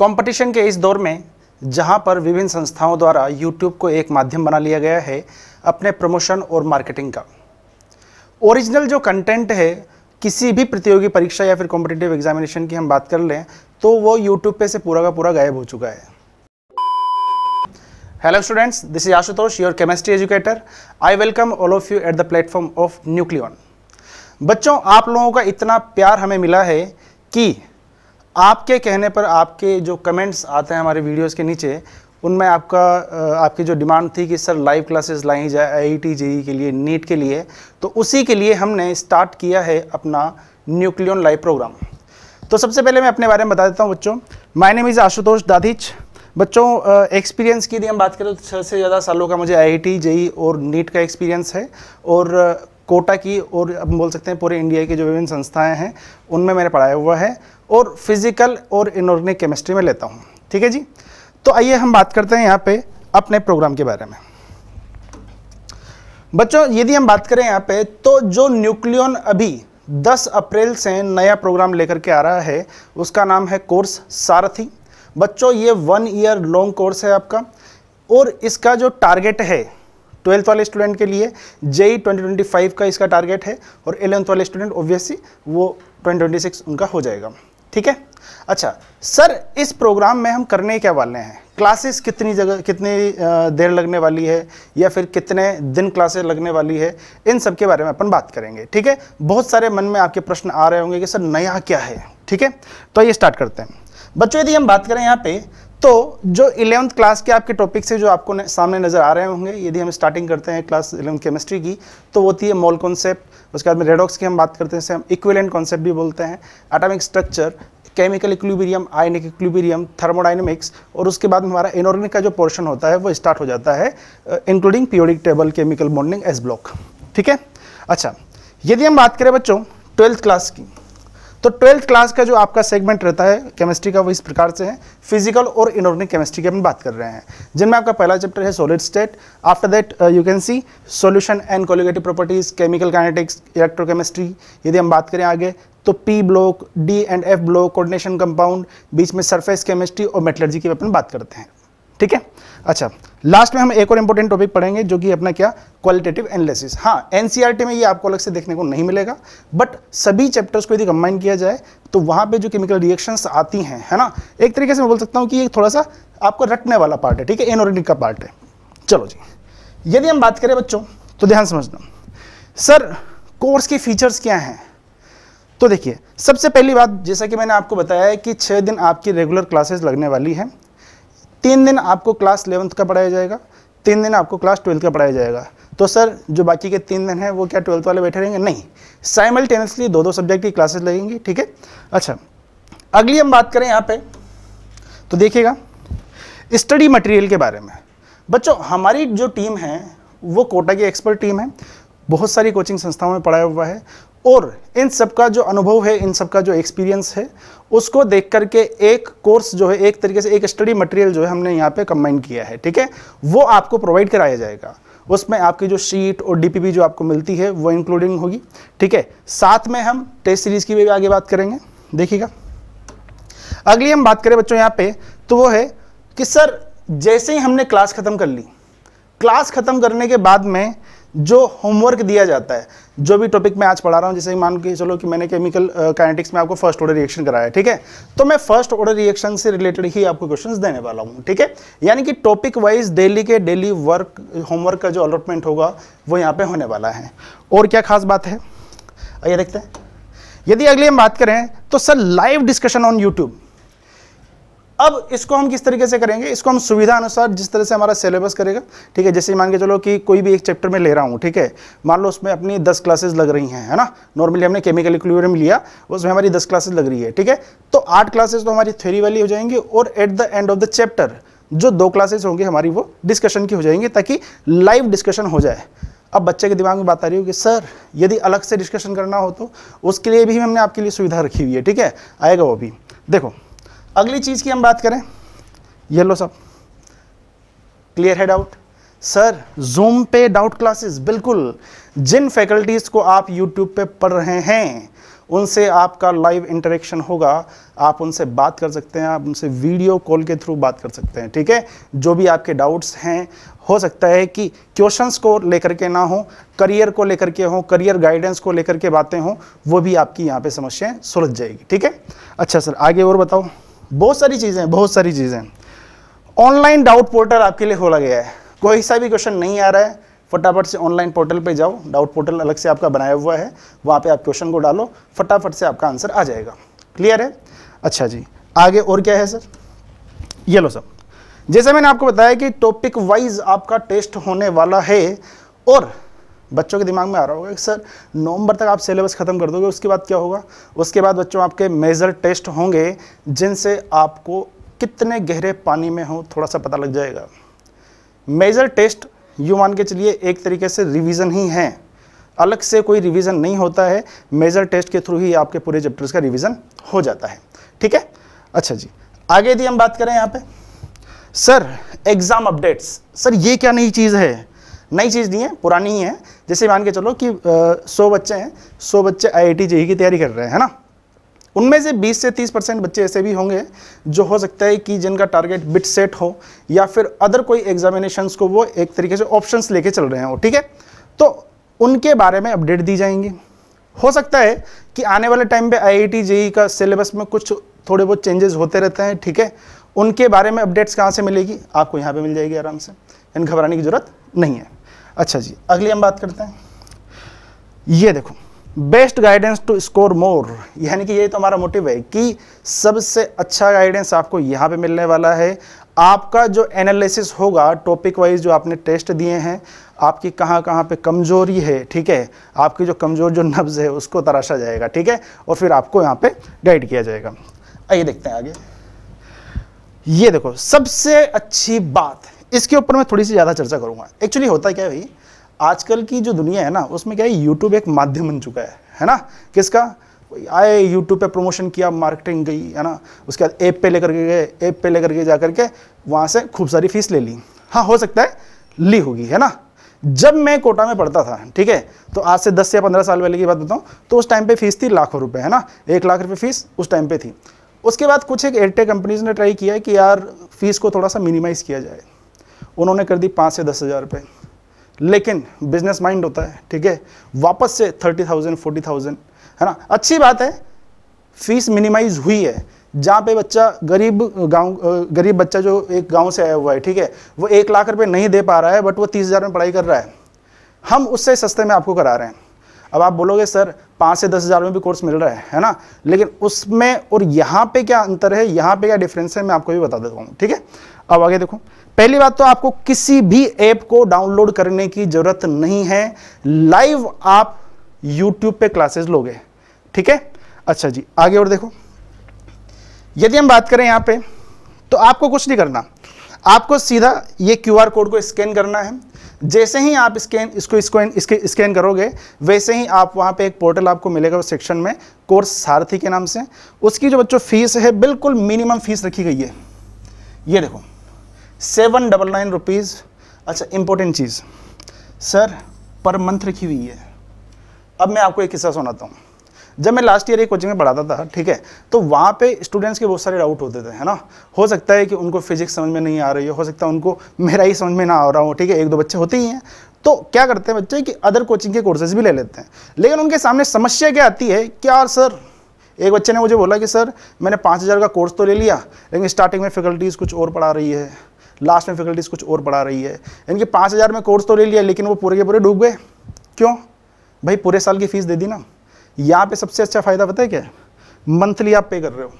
competition के इस दौर में जहां पर विभिन्न संस्थाओं द्वारा यूट्यूब को एक माध्यम बना लिया गया है अपने प्रमोशन और मार्केटिंग का ओरिजिनल जो कंटेंट है किसी भी प्रतियोगी परीक्षा या फिर कॉम्पिटेटिव एग्जामिनेशन की हम बात कर लें तो वो यूट्यूब पे से पूरा का पूरा गायब हो चुका है hello students this is Ashutosh your chemistry educator I welcome all of you at the platform of nucleon बच्चों आप लोगों का इतना प्यार हमें मिला है कि आपके कहने पर आपके जो कमेंट्स आते हैं हमारे वीडियोस के नीचे उनमें आपका आपकी जो डिमांड थी कि सर लाइव क्लासेस लाई जाए आई आई जेई के लिए नीट के लिए तो उसी के लिए हमने स्टार्ट किया है अपना न्यूक्लियन लाइव प्रोग्राम तो सबसे पहले मैं अपने बारे में बता देता हूँ बच्चों my name is Ashutosh Dadhich बच्चों एक्सपीरियंस की यदि हम बात करें तो छः से ज़्यादा सालों का मुझे आई आई e e और नीट का एक्सपीरियंस है और कोटा की और अब बोल सकते हैं पूरे इंडिया की जो विभिन्न संस्थाएं हैं उनमें मैंने पढ़ाया हुआ है और फिजिकल और इनऑर्गेनिक केमिस्ट्री में लेता हूँ ठीक है जी तो आइए हम बात करते हैं यहाँ पे अपने प्रोग्राम के बारे में बच्चों यदि हम बात करें यहाँ पे तो जो न्यूक्लियन अभी 10 अप्रैल से नया प्रोग्राम लेकर के आ रहा है उसका नाम है कोर्स सारथी बच्चों ये वन ईयर लॉन्ग कोर्स है आपका और इसका जो टारगेट है ट्वेल्थ वाले स्टूडेंट के लिए जेई 2025 का इसका टारगेट है और एलेवंथ वाले स्टूडेंट ऑब्वियसली वो 2026 उनका हो जाएगा ठीक है अच्छा सर इस प्रोग्राम में हम करने क्या वाले हैं क्लासेस कितनी जगह कितनी देर लगने वाली है या फिर कितने दिन क्लासेस लगने वाली है इन सब के बारे में अपन बात करेंगे ठीक है बहुत सारे मन में आपके प्रश्न आ रहे होंगे कि सर नया क्या है ठीक है तो ये स्टार्ट करते हैं बच्चों यदि हम बात करें यहाँ पे तो जो इलेवंथ क्लास के आपके टॉपिक से जो आपको सामने नज़र आ रहे होंगे यदि हम स्टार्टिंग करते हैं क्लास इलेवंथ केमिस्ट्री की तो होती है मॉल कॉन्सेप्ट उसके बाद में रेडॉक्स की हम बात करते हैं हम इक्विलेंट कॉन्सेप्ट भी बोलते हैं atomic structure chemical equilibrium ionic equilibrium thermodynamics और उसके बाद में हमारा इनऑर्गेनिक का जो पोर्शन होता है वो स्टार्ट हो जाता है including periodic table chemical bonding s block ठीक है अच्छा यदि हम बात करें बच्चों ट्वेल्थ क्लास की तो ट्वेल्थ क्लास का जो आपका सेगमेंट रहता है केमिस्ट्री का वो इस प्रकार से है फिजिकल और इनऑर्गेनिक केमिस्ट्री की हम बात कर रहे हैं जिनमें आपका पहला चैप्टर है solid state after that you can see solution and colligative properties chemical kinetics electrochemistry यदि हम बात करें आगे तो p block d and f block coordination compound बीच में सरफेस केमिस्ट्री और मेटलर्जी की अपन बात करते हैं ठीक है अच्छा लास्ट में हम एक और इंपॉर्टेंट टॉपिक पढ़ेंगे जो कि अपना क्या क्वालिटेटिव एनालिसिस हाँ एनसीईआरटी e में ये आपको अलग से देखने को नहीं मिलेगा बट सभी चैप्टर्स को यदि कंबाइन किया जाए तो वहां पे जो केमिकल रिएक्शंस आती हैं है ना एक तरीके से मैं बोल सकता हूँ कि ये थोड़ा सा आपको रटने वाला पार्ट है ठीक है एनोरिटिक का पार्ट है चलो जी यदि हम बात करें बच्चों तो ध्यान समझना सर कोर्स के फीचर्स क्या हैं तो देखिए सबसे पहली बात जैसा कि मैंने आपको बताया है कि छः दिन आपकी रेगुलर क्लासेस लगने वाली हैं तीन दिन आपको क्लास इलेवंथ का पढ़ाया जाएगा तीन दिन आपको क्लास ट्वेल्थ का पढ़ाया जाएगा तो सर जो बाकी के तीन दिन हैं वो क्या ट्वेल्थ वाले बैठे रहेंगे नहीं साइमल्टेनियसली दो दो सब्जेक्ट की क्लासेस लगेंगी ठीक है अच्छा अगली हम बात करें यहाँ पे तो देखिएगा स्टडी मटेरियल के बारे में बच्चों हमारी जो टीम है वो कोटा की एक्सपर्ट टीम है बहुत सारी कोचिंग संस्थाओं में पढ़ाया हुआ है और इन सब का जो अनुभव है इन सब का जो एक्सपीरियंस है उसको देख करके एक कोर्स जो है एक तरीके से एक स्टडी मटेरियल जो है हमने यहाँ पे कंबाइन किया है ठीक है वो आपको प्रोवाइड कराया जाएगा उसमें आपकी जो शीट और डीपीपी जो आपको मिलती है वो इंक्लूडिंग होगी ठीक है साथ में हम टेस्ट सीरीज की भी आगे बात करेंगे देखिएगा अगली हम बात करें बच्चों यहाँ पे तो वो है कि सर जैसे ही हमने क्लास ख़त्म कर ली क्लास ख़त्म करने के बाद में जो होमवर्क दिया जाता है जो भी टॉपिक मैं आज पढ़ा रहा हूँ जैसे मान के चलो कि मैंने केमिकल काइनेटिक्स में आपको फर्स्ट ऑर्डर रिएक्शन कराया है ठीक है तो मैं फर्स्ट ऑर्डर रिएक्शन से रिलेटेड ही आपको क्वेश्चंस देने वाला हूँ ठीक है यानी कि टॉपिक वाइज डेली के डेली वर्क होमवर्क का जो अलॉटमेंट होगा वो यहाँ पर होने वाला है और क्या खास बात है आइए देखते हैं यदि अगली हम बात करें तो sir live discussion on YouTube अब इसको हम किस तरीके से करेंगे इसको हम सुविधा अनुसार जिस तरह से हमारा सिलेबस करेगा ठीक है जैसे मान के चलो कि कोई भी एक चैप्टर में ले रहा हूँ ठीक है मान लो उसमें अपनी दस क्लासेज लग रही हैं है ना नॉर्मली हमने केमिकल इक्विलिब्रियम लिया उसमें हमारी दस क्लासेज लग रही है ठीक है तो आठ क्लासेज तो हमारी थ्योरी वाली हो जाएंगी और at the end of the chapter जो दो क्लासेज होंगे हमारी वो डिस्कशन की हो जाएंगी ताकि लाइव डिस्कशन हो जाए अब बच्चे के दिमाग में बात आ रही हो कि सर यदि अलग से डिस्कशन करना हो तो उसके लिए भी हमने आपके लिए सुविधा रखी हुई है ठीक है आएगा वो भी देखो अगली चीज़ की हम बात करें ये लो सब क्लियर है डाउट सर जूम पे डाउट क्लासेस बिल्कुल जिन फैकल्टीज़ को आप यूट्यूब पे पढ़ रहे हैं उनसे आपका लाइव इंटरेक्शन होगा आप उनसे बात कर सकते हैं आप उनसे वीडियो कॉल के थ्रू बात कर सकते हैं ठीक है जो भी आपके डाउट्स हैं हो सकता है कि क्वेश्चंस को लेकर के ना हो करियर को लेकर के हो करियर गाइडेंस को लेकर के बातें हों वो भी आपकी यहाँ पे समस्याएं सुलझ जाएगी ठीक है अच्छा सर आगे और बताओ बहुत सारी चीज़ें बहुत सारी चीज़ें ऑनलाइन डाउट पोर्टल आपके लिए खोला गया है कोई सा भी क्वेश्चन नहीं आ रहा है फटाफट से ऑनलाइन पोर्टल पे जाओ डाउट पोर्टल अलग से आपका बनाया हुआ है वहाँ पे आप क्वेश्चन को डालो फटाफट से आपका आंसर आ जाएगा क्लियर है अच्छा जी आगे और क्या है सर ये लो सर जैसे मैंने आपको बताया कि टॉपिक वाइज आपका टेस्ट होने वाला है और बच्चों के दिमाग में आ रहा होगा कि सर नवंबर तक आप सिलेबस ख़त्म कर दोगे उसके बाद क्या होगा उसके बाद बच्चों आपके मेजर टेस्ट होंगे जिनसे आपको कितने गहरे पानी में हो थोड़ा सा पता लग जाएगा मेजर टेस्ट यू मान के चलिए एक तरीके से रिविज़न ही है अलग से कोई रिवीजन नहीं होता है मेजर टेस्ट के थ्रू ही आपके पूरे चैप्टर्स का रिवीजन हो जाता है ठीक है अच्छा जी आगे यदि हम बात करें यहाँ पे सर एग्ज़ाम अपडेट्स सर ये क्या नई चीज़ है नई चीज़ नहीं है पुरानी ही है जैसे मान के चलो कि सौ बच्चे हैं सौ बच्चे आई आई e की तैयारी कर रहे हैं है ना उनमें से 20 से 30 परसेंट बच्चे ऐसे भी होंगे जो हो सकता है कि जिनका टारगेट बिट सेट हो या फिर अदर कोई एग्जामिनेशन को वो एक तरीके से ऑप्शंस लेके चल रहे हो ठीक है तो उनके बारे में अपडेट दी जाएंगी हो सकता है कि आने वाले टाइम पे आई आई e का सिलेबस में कुछ थोड़े बहुत चेंजेस होते रहते हैं ठीक है उनके बारे में अपडेट्स कहाँ से मिलेगी आपको यहाँ पे मिल जाएगी आराम से इन घबराने की जरूरत नहीं है अच्छा जी अगली हम बात करते हैं ये देखो best guidance to score more यानी कि यही तो हमारा मोटिव है कि सबसे अच्छा गाइडेंस आपको यहाँ पे मिलने वाला है आपका जो एनालिसिस होगा टॉपिक वाइज जो आपने टेस्ट दिए हैं आपकी कहाँ कहाँ पे कमजोरी है ठीक है आपकी जो कमज़ोर जो नब्ज है उसको तराशा जाएगा ठीक है और फिर आपको यहाँ पे गाइड किया जाएगा आइए देखते हैं आगे ये देखो सबसे अच्छी बात इसके ऊपर मैं थोड़ी सी ज़्यादा चर्चा करूँगा एक्चुअली होता क्या है भाई आजकल की जो दुनिया है ना उसमें क्या है यूट्यूब एक माध्यम बन चुका है है ना किसका आए यूट्यूब पे प्रमोशन किया मार्केटिंग गई है ना उसके बाद ऐप पे लेकर के गए ऐप पे लेकर के जा करके वहाँ से खूब सारी फीस ले ली हाँ हो सकता है ली होगी है ना जब मैं कोटा में पढ़ता था ठीक है तो आज से 10 या 15 साल पहले की बात बताऊँ तो उस टाइम पे फीस थी लाखों रुपए है ना एक लाख रुपए फीस उस टाइम पे थी उसके बाद कुछ एक एयरटेल कंपनीज ने ट्राई किया कि यार फीस को थोड़ा सा मिनिमाइज़ किया जाए उन्होंने कर दी पाँच से दस हज़ार रुपये लेकिन बिजनेस माइंड होता है ठीक है वापस से थर्टी थाउजेंड फोर्टी थाउजेंड है ना अच्छी बात है फीस मिनिमाइज हुई है जहाँ पे बच्चा गरीब गांव गरीब बच्चा जो एक गांव से आया हुआ है ठीक है वो एक लाख रुपये नहीं दे पा रहा है बट वो तीस हज़ार में पढ़ाई कर रहा है हम उससे सस्ते में आपको करा रहे हैं अब आप बोलोगे सर पाँच से दस हज़ार में भी कोर्स मिल रहा है है ना लेकिन उसमें और यहाँ पे क्या अंतर है यहाँ पे क्या डिफरेंस है मैं आपको भी बता देता हूँ ठीक है अब आगे देखो पहली बात तो आपको किसी भी ऐप को डाउनलोड करने की ज़रूरत नहीं है लाइव आप यूट्यूब पे क्लासेस लोगे ठीक है अच्छा जी आगे और देखो यदि हम बात करें यहाँ पे तो आपको कुछ नहीं करना आपको सीधा ये क्यूआर कोड को स्कैन करना है जैसे ही आप स्कैन इसको स्कैन इसके स्कैन करोगे वैसे ही आप वहाँ पे एक पोर्टल आपको मिलेगा उस सेक्शन में कोर्स सारथी के नाम से उसकी जो बच्चों फ़ीस है बिल्कुल मिनिमम फ़ीस रखी गई है ये देखो सेवन डबल नाइन रुपीज़ अच्छा इम्पोर्टेंट चीज़ सर पर मंथ रखी हुई है अब मैं आपको एक किस्सा सुनाता हूँ जब मैं लास्ट ईयर ये कोचिंग में पढ़ाता था ठीक है तो वहाँ पे स्टूडेंट्स के बहुत सारे डाउट होते थे है ना हो सकता है कि उनको फिजिक्स समझ में नहीं आ रही हो हो सकता है उनको मेरा ही समझ में ना आ रहा हो ठीक है एक दो बच्चे होते ही हैं तो क्या करते हैं बच्चे कि अदर कोचिंग के कोर्सेज भी ले लेते हैं लेकिन उनके सामने समस्या क्या आती है क्या सर एक बच्चे ने मुझे बोला कि सर मैंने पाँच हज़ार का कोर्स तो ले लिया लेकिन स्टार्टिंग में फैकल्टीज़ कुछ और पढ़ा रही है लास्ट में फैकल्टीज़ कुछ और पढ़ा रही है इनके पाँच हज़ार में कोर्स तो ले लिया लेकिन वो पूरे के पूरे डूब गए क्यों भाई पूरे साल की फ़ीस दे दी ना यहाँ पे सबसे अच्छा फ़ायदा पता है क्या मंथली आप पे कर रहे हो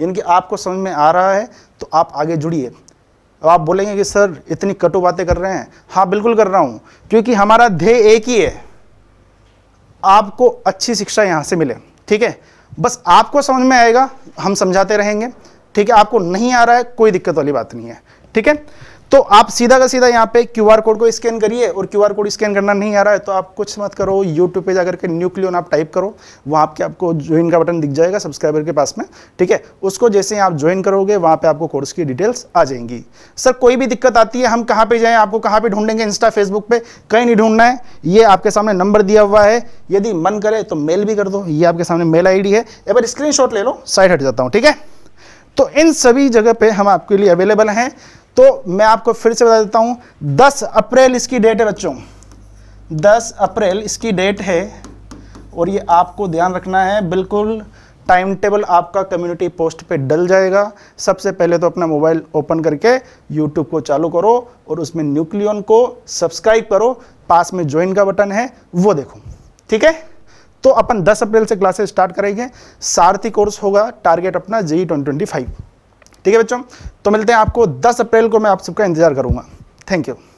यानी कि आपको समझ में आ रहा है तो आप आगे जुड़िए अब आप बोलेंगे कि सर इतनी कटु बातें कर रहे हैं हाँ बिल्कुल कर रहा हूँ क्योंकि हमारा ध्येय एक ही है आपको अच्छी शिक्षा यहाँ से मिले ठीक है बस आपको समझ में आएगा हम समझाते रहेंगे ठीक है आपको नहीं आ रहा है कोई दिक्कत वाली बात नहीं है ठीक है तो आप सीधा का सीधा यहाँ पे क्यूआर कोड को स्कैन करिए और क्यूआर कोड स्कैन करना नहीं आ रहा है तो आप कुछ मत करो यूट्यूब पे जाकर के न्यूक्लियोन आप टाइप करो वहाँ आपके आपको ज्वाइन का बटन दिख जाएगा सब्सक्राइबर के पास में ठीक है उसको जैसे आप ज्वाइन करोगे वहाँ पे आपको कोर्स की डिटेल्स आ जाएंगी सर कोई भी दिक्कत आती है हम कहाँ पर जाएँ आपको कहाँ पे ढूंढेंगे इंस्टा फेसबुक पर कहीं नहीं ढूंढना है ये आपके सामने नंबर दिया हुआ है यदि मन करे तो मेल भी कर दो ये आपके सामने मेल आई है एक बार स्क्रीन ले लो साइड हट जाता हूँ ठीक है तो इन सभी जगह पे हम आपके लिए अवेलेबल हैं तो मैं आपको फिर से बता देता हूँ दस अप्रैल इसकी डेट है बच्चों दस अप्रैल इसकी डेट है और ये आपको ध्यान रखना है बिल्कुल टाइम टेबल आपका कम्युनिटी पोस्ट पे डल जाएगा सबसे पहले तो अपना मोबाइल ओपन करके यूट्यूब को चालू करो और उसमें न्यूक्लियन को सब्सक्राइब करो पास में ज्वाइन का बटन है वो देखो ठीक है तो अपन 10 अप्रैल से क्लासेस स्टार्ट करेंगे सारथी कोर्स होगा टारगेट अपना जेई ट्वेंटी e ठीक है बच्चों तो मिलते हैं आपको दस अप्रैल को मैं आप सबका इंतजार करूँगा थैंक यू